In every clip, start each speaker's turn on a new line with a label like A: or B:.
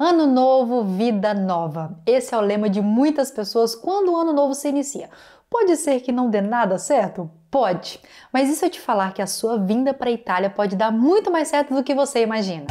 A: Ano novo, vida nova. Esse é o lema de muitas pessoas quando o ano novo se inicia. Pode ser que não dê nada certo? Pode. Mas isso é eu te falar que a sua vinda para a Itália pode dar muito mais certo do que você imagina?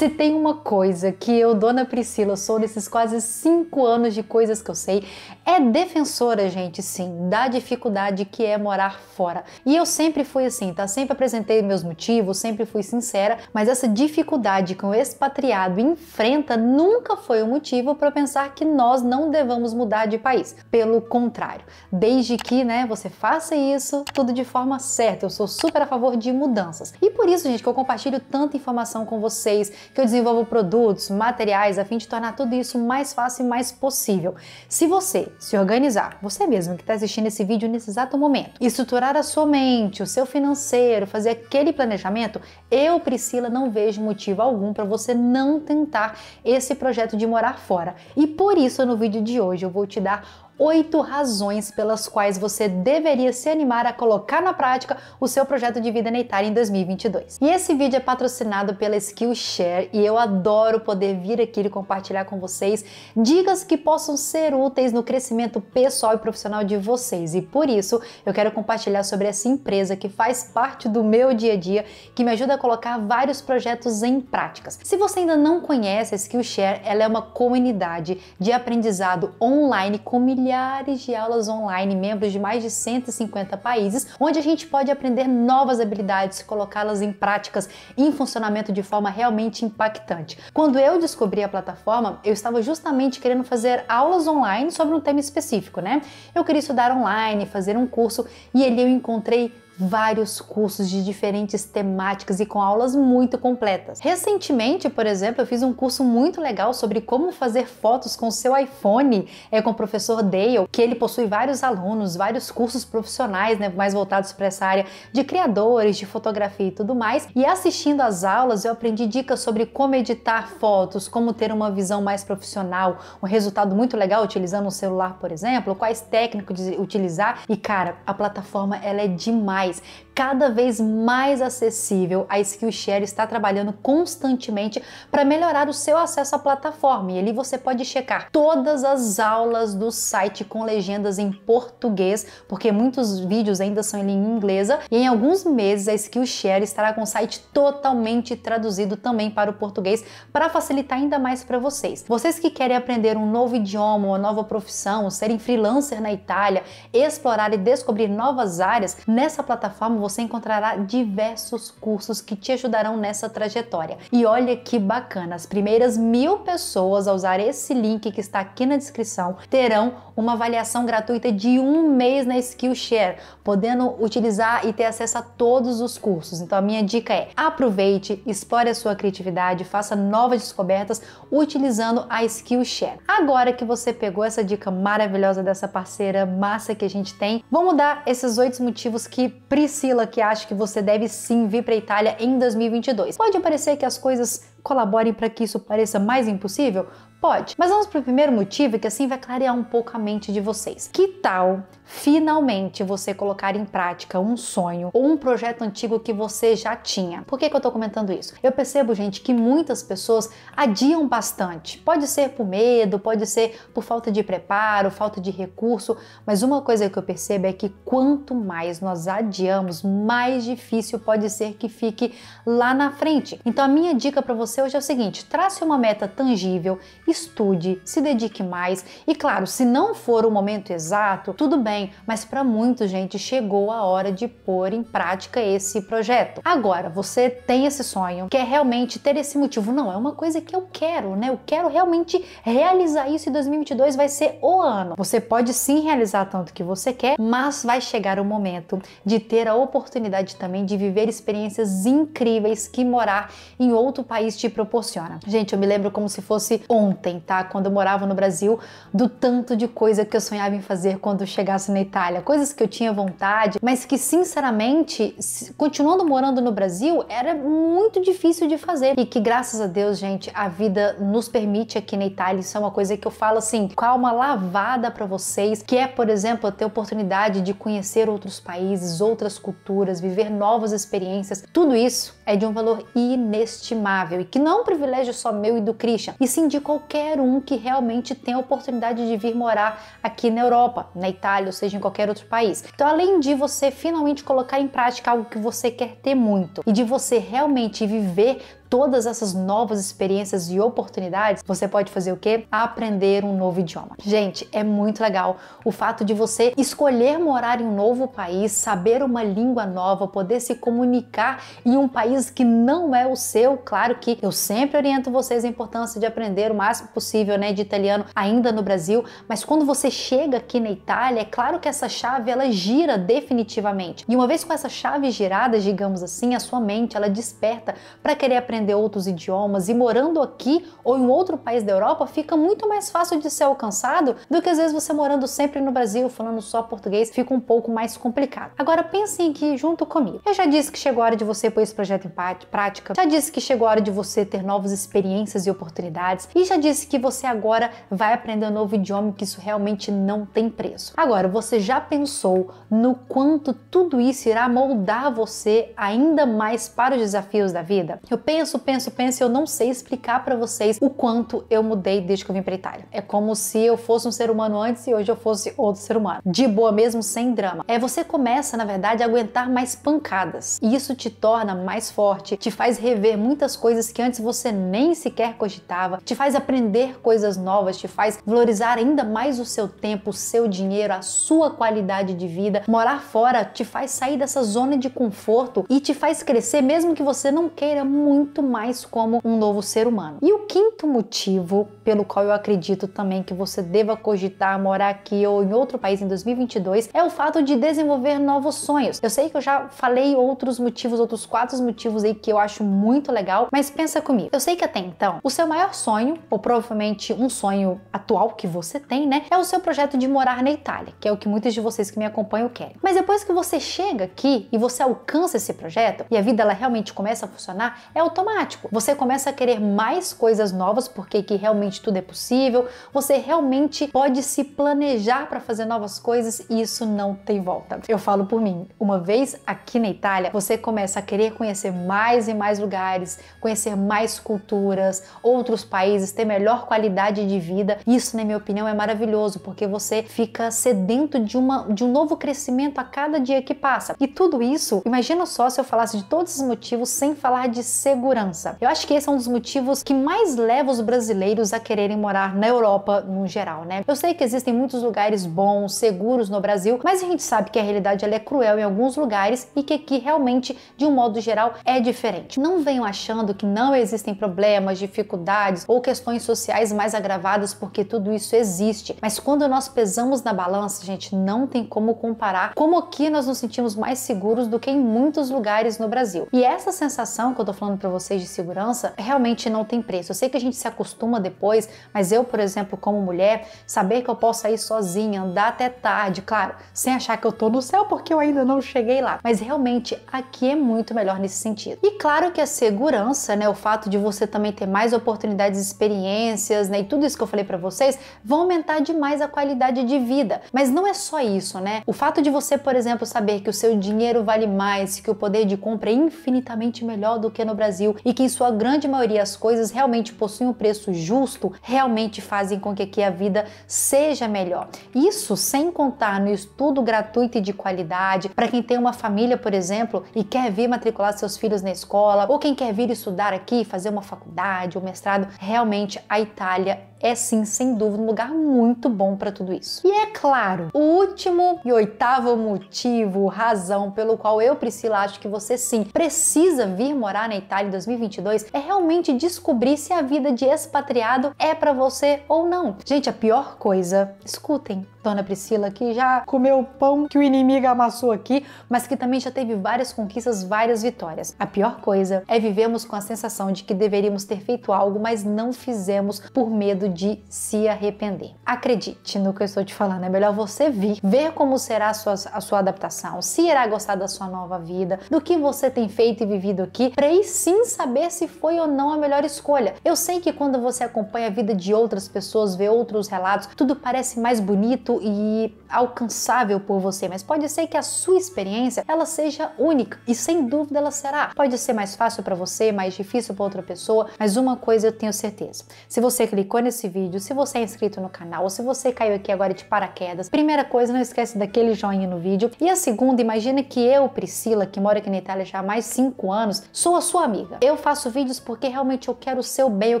A: Se tem uma coisa que eu, Dona Priscila, sou nesses quase cinco anos de coisas que eu sei, é defensora, gente, sim, da dificuldade que é morar fora. E eu sempre fui assim, tá? Sempre apresentei meus motivos, sempre fui sincera, mas essa dificuldade que um expatriado enfrenta nunca foi o um motivo para pensar que nós não devamos mudar de país. Pelo contrário, desde que, né, você faça isso tudo de forma certa. Eu sou super a favor de mudanças. E por isso, gente, que eu compartilho tanta informação com vocês que eu desenvolvo produtos, materiais, a fim de tornar tudo isso mais fácil e mais possível. Se você se organizar, você mesmo que está assistindo esse vídeo nesse exato momento, estruturar a sua mente, o seu financeiro, fazer aquele planejamento, eu, Priscila, não vejo motivo algum para você não tentar esse projeto de morar fora. E por isso, no vídeo de hoje, eu vou te dar oito razões pelas quais você deveria se animar a colocar na prática o seu projeto de vida na Itália em 2022. E esse vídeo é patrocinado pela Skillshare e eu adoro poder vir aqui e compartilhar com vocês dicas que possam ser úteis no crescimento pessoal e profissional de vocês. E por isso, eu quero compartilhar sobre essa empresa que faz parte do meu dia a dia, que me ajuda a colocar vários projetos em práticas. Se você ainda não conhece a Skillshare, ela é uma comunidade de aprendizado online com milhares milhares de aulas online, membros de mais de 150 países, onde a gente pode aprender novas habilidades e colocá-las em práticas em funcionamento de forma realmente impactante. Quando eu descobri a plataforma, eu estava justamente querendo fazer aulas online sobre um tema específico, né? Eu queria estudar online, fazer um curso e ali eu encontrei vários cursos de diferentes temáticas e com aulas muito completas. Recentemente, por exemplo, eu fiz um curso muito legal sobre como fazer fotos com seu iPhone, é com o professor Dale, que ele possui vários alunos, vários cursos profissionais, né, mais voltados para essa área de criadores, de fotografia e tudo mais. E assistindo às aulas, eu aprendi dicas sobre como editar fotos, como ter uma visão mais profissional, um resultado muito legal utilizando um celular, por exemplo, quais técnicas utilizar. E cara, a plataforma ela é demais mais cada vez mais acessível. A Skillshare está trabalhando constantemente para melhorar o seu acesso à plataforma e ali você pode checar todas as aulas do site com legendas em português, porque muitos vídeos ainda são em língua inglesa e em alguns meses a Skillshare estará com o site totalmente traduzido também para o português para facilitar ainda mais para vocês. Vocês que querem aprender um novo idioma, uma nova profissão, serem freelancer na Itália, explorar e descobrir novas áreas, nessa plataforma você encontrará diversos cursos que te ajudarão nessa trajetória. E olha que bacana, as primeiras mil pessoas a usar esse link que está aqui na descrição terão uma avaliação gratuita de um mês na Skillshare, podendo utilizar e ter acesso a todos os cursos. Então a minha dica é aproveite, explore a sua criatividade, faça novas descobertas utilizando a Skillshare. Agora que você pegou essa dica maravilhosa dessa parceira massa que a gente tem, vamos dar esses oito motivos que precisa Priscila que acha que você deve sim vir para a Itália em 2022. Pode parecer que as coisas colaborem para que isso pareça mais impossível? Pode. Mas vamos para o primeiro motivo, que assim vai clarear um pouco a mente de vocês. Que tal finalmente você colocar em prática um sonho ou um projeto antigo que você já tinha? Por que, que eu estou comentando isso? Eu percebo, gente, que muitas pessoas adiam bastante. Pode ser por medo, pode ser por falta de preparo, falta de recurso, mas uma coisa que eu percebo é que quanto mais nós adiamos, mais difícil pode ser que fique lá na frente. Então, a minha dica para você você hoje é o seguinte: trace uma meta tangível, estude, se dedique mais. E claro, se não for o momento exato, tudo bem, mas para muita gente chegou a hora de pôr em prática esse projeto. Agora, você tem esse sonho, quer realmente ter esse motivo? Não, é uma coisa que eu quero, né? Eu quero realmente realizar isso e 2022 vai ser o ano. Você pode sim realizar tanto que você quer, mas vai chegar o momento de ter a oportunidade também de viver experiências incríveis que morar em outro país te proporciona. Gente, eu me lembro como se fosse ontem, tá? Quando eu morava no Brasil, do tanto de coisa que eu sonhava em fazer quando chegasse na Itália, coisas que eu tinha vontade, mas que sinceramente, continuando morando no Brasil, era muito difícil de fazer e que graças a Deus, gente, a vida nos permite aqui na Itália. Isso é uma coisa que eu falo assim, uma lavada para vocês, que é, por exemplo, ter oportunidade de conhecer outros países, outras culturas, viver novas experiências. Tudo isso é de um valor inestimável e que não é um privilégio só meu e do Christian, e sim de qualquer um que realmente tem a oportunidade de vir morar aqui na Europa, na Itália, ou seja, em qualquer outro país. Então, além de você finalmente colocar em prática algo que você quer ter muito e de você realmente viver todas essas novas experiências e oportunidades, você pode fazer o quê? Aprender um novo idioma. Gente, é muito legal o fato de você escolher morar em um novo país, saber uma língua nova, poder se comunicar em um país que não é o seu. Claro que eu sempre oriento vocês a importância de aprender o máximo possível, né, de italiano ainda no Brasil, mas quando você chega aqui na Itália, é claro que essa chave ela gira definitivamente. E uma vez com essa chave girada, digamos assim, a sua mente ela desperta para querer aprender aprender outros idiomas e morando aqui ou em outro país da Europa fica muito mais fácil de ser alcançado do que às vezes você morando sempre no Brasil, falando só português, fica um pouco mais complicado. Agora pensem aqui junto comigo. Eu já disse que chegou a hora de você pôr esse projeto em prática, já disse que chegou a hora de você ter novas experiências e oportunidades e já disse que você agora vai aprender um novo idioma que isso realmente não tem preço. Agora, você já pensou no quanto tudo isso irá moldar você ainda mais para os desafios da vida? Eu penso penso, penso, penso e eu não sei explicar para vocês o quanto eu mudei desde que eu vim pra Itália. É como se eu fosse um ser humano antes e hoje eu fosse outro ser humano. De boa mesmo, sem drama. É você começa, na verdade, a aguentar mais pancadas. E isso te torna mais forte, te faz rever muitas coisas que antes você nem sequer cogitava, te faz aprender coisas novas, te faz valorizar ainda mais o seu tempo, o seu dinheiro, a sua qualidade de vida. Morar fora te faz sair dessa zona de conforto e te faz crescer mesmo que você não queira muito muito mais como um novo ser humano. E o quinto motivo pelo qual eu acredito também que você deva cogitar morar aqui ou em outro país em 2022 é o fato de desenvolver novos sonhos. Eu sei que eu já falei outros motivos, outros quatro motivos aí que eu acho muito legal, mas pensa comigo. Eu sei que até então o seu maior sonho, ou provavelmente um sonho atual que você tem, né, é o seu projeto de morar na Itália, que é o que muitos de vocês que me acompanham querem. Mas depois que você chega aqui e você alcança esse projeto e a vida ela realmente começa a funcionar, é automático automático. Você começa a querer mais coisas novas porque que realmente tudo é possível. Você realmente pode se planejar para fazer novas coisas e isso não tem volta. Eu falo por mim. Uma vez aqui na Itália, você começa a querer conhecer mais e mais lugares, conhecer mais culturas, outros países, ter melhor qualidade de vida. Isso, na minha opinião, é maravilhoso porque você fica sedento de uma de um novo crescimento a cada dia que passa. E tudo isso, imagina só se eu falasse de todos esses motivos sem falar de segurança segurança. Eu acho que esse é um dos motivos que mais leva os brasileiros a quererem morar na Europa no geral, né? Eu sei que existem muitos lugares bons, seguros no Brasil, mas a gente sabe que a realidade ela é cruel em alguns lugares e que aqui realmente, de um modo geral, é diferente. Não venham achando que não existem problemas, dificuldades ou questões sociais mais agravadas, porque tudo isso existe. Mas quando nós pesamos na balança, gente, não tem como comparar como aqui nós nos sentimos mais seguros do que em muitos lugares no Brasil. E essa sensação que eu tô falando para vocês vocês de segurança realmente não tem preço. Eu sei que a gente se acostuma depois, mas eu, por exemplo, como mulher, saber que eu posso sair sozinha, andar até tarde, claro, sem achar que eu tô no céu porque eu ainda não cheguei lá. Mas realmente aqui é muito melhor nesse sentido. E claro que a segurança, né, o fato de você também ter mais oportunidades, experiências, né, e tudo isso que eu falei para vocês, vão aumentar demais a qualidade de vida. Mas não é só isso, né? O fato de você, por exemplo, saber que o seu dinheiro vale mais, que o poder de compra é infinitamente melhor do que no Brasil, Brasil e que, em sua grande maioria, as coisas realmente possuem um preço justo, realmente fazem com que aqui a vida seja melhor. Isso sem contar no estudo gratuito e de qualidade para quem tem uma família, por exemplo, e quer vir matricular seus filhos na escola, ou quem quer vir estudar aqui, fazer uma faculdade, um mestrado. Realmente, a Itália é sim, sem dúvida, um lugar muito bom para tudo isso. E é claro, o último e oitavo motivo, razão pelo qual eu, Priscila, acho que você sim precisa vir morar na Itália em 2022 é realmente descobrir se a vida de expatriado é para você ou não. Gente, a pior coisa, escutem, Dona Priscila, que já comeu o pão que o inimigo amassou aqui, mas que também já teve várias conquistas, várias vitórias. A pior coisa é vivemos com a sensação de que deveríamos ter feito algo, mas não fizemos por medo de se arrepender. Acredite no que eu estou te falando, é melhor você vir, ver como será a sua, a sua adaptação, se irá gostar da sua nova vida, do que você tem feito e vivido aqui, para aí sim saber se foi ou não a melhor escolha. Eu sei que quando você acompanha a vida de outras pessoas, vê outros relatos, tudo parece mais bonito, e alcançável por você, mas pode ser que a sua experiência ela seja única e sem dúvida ela será. Pode ser mais fácil para você, mais difícil para outra pessoa, mas uma coisa eu tenho certeza. Se você clicou nesse vídeo, se você é inscrito no canal, se você caiu aqui agora de paraquedas, primeira coisa, não esquece daquele joinha no vídeo. E a segunda, imagina que eu, Priscila, que mora aqui na Itália já há mais 5 anos, sou a sua amiga. Eu faço vídeos porque realmente eu quero o seu bem, eu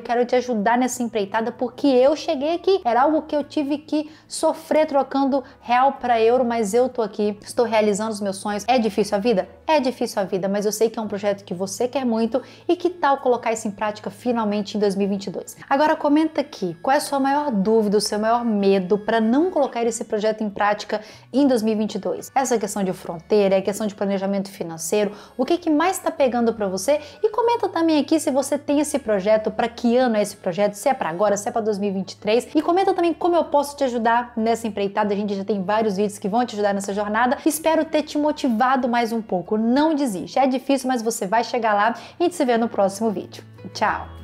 A: quero te ajudar nessa empreitada porque eu cheguei aqui. Era algo que eu tive que sofrer trocando real para euro, mas eu tô aqui, estou realizando os meus sonhos. É difícil a vida? É difícil a vida, mas eu sei que é um projeto que você quer muito e que tal colocar isso em prática finalmente em 2022. Agora comenta aqui, qual é a sua maior dúvida, o seu maior medo para não colocar esse projeto em prática em 2022? Essa questão de fronteira, é questão de planejamento financeiro, o que que mais está pegando para você? E comenta também aqui se você tem esse projeto, para que ano é esse projeto, se é para agora, se é para 2023 e comenta também como eu posso te ajudar nessa empreitada, a gente já tem vários vídeos que vão te ajudar nessa jornada. Espero ter te motivado mais um pouco. Não desiste, é difícil, mas você vai chegar lá. A gente se vê no próximo vídeo. Tchau!